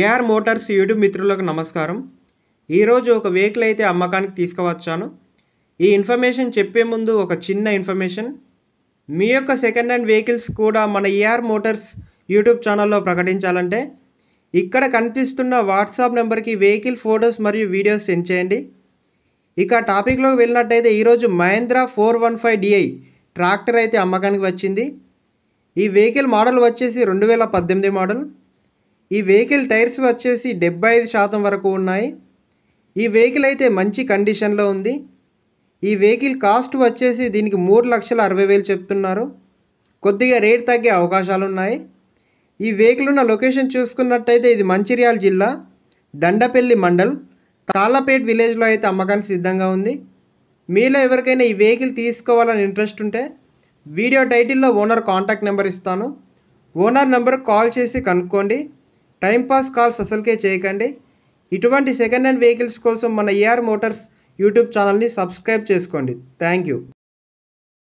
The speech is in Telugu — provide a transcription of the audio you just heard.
ఏఆర్ మోటార్స్ యూట్యూబ్ మిత్రులకు నమస్కారం ఈరోజు ఒక వెహికల్ అయితే అమ్మకానికి తీసుకువచ్చాను ఈ ఇన్ఫర్మేషన్ చెప్పే ముందు ఒక చిన్న ఇన్ఫర్మేషన్ మీ యొక్క సెకండ్ హ్యాండ్ వెహికల్స్ కూడా మన ఏఆర్ మోటార్స్ యూట్యూబ్ ఛానల్లో ప్రకటించాలంటే ఇక్కడ కనిపిస్తున్న వాట్సాప్ నెంబర్కి వెహికల్ ఫొటోస్ మరియు వీడియోస్ సెండ్ చేయండి ఇక టాపిక్లోకి వెళ్ళినట్టయితే ఈరోజు Mahindra four one five DI tractor అయితే అమ్మకానికి వచ్చింది ఈ వెహికల్ మోడల్ వచ్చేసి రెండు వేల పద్దెనిమిది మోడల్ ఈ వెహికల్ టైర్స్ వచ్చేసి డెబ్బై ఐదు శాతం వరకు ఉన్నాయి ఈ వెహికల్ అయితే మంచి కండిషన్లో ఉంది ఈ వెహికల్ కాస్ట్ వచ్చేసి దీనికి మూడు లక్షల అరవై వేలు చెప్తున్నారు కొద్దిగా రేట్ తగ్గే అవకాశాలు ఉన్నాయి ఈ వెహికల్ ఉన్న లొకేషన్ చూసుకున్నట్టయితే ఇది మంచిర్యాల జిల్లా దండపల్లి మండల్ తాళ్ళపేట్ విలేజ్లో అయితే అమ్మకానికి సిద్ధంగా ఉంది మీలో ఎవరికైనా ఈ వెహికల్ తీసుకోవాలని ఇంట్రెస్ట్ ఉంటే వీడియో టైటిల్లో ఓనర్ కాంటాక్ట్ నెంబర్ ఇస్తాను ఓనర్ నెంబర్ కాల్ చేసి కనుక్కోండి టైంపాస్ కాల్స్ అసలుకే చేయకండి ఇటువంటి సెకండ్ హ్యాండ్ వెహికల్స్ కోసం మన ఏఆర్ మోటార్స్ యూట్యూబ్ ఛానల్ని సబ్స్క్రైబ్ చేసుకోండి థ్యాంక్ యూ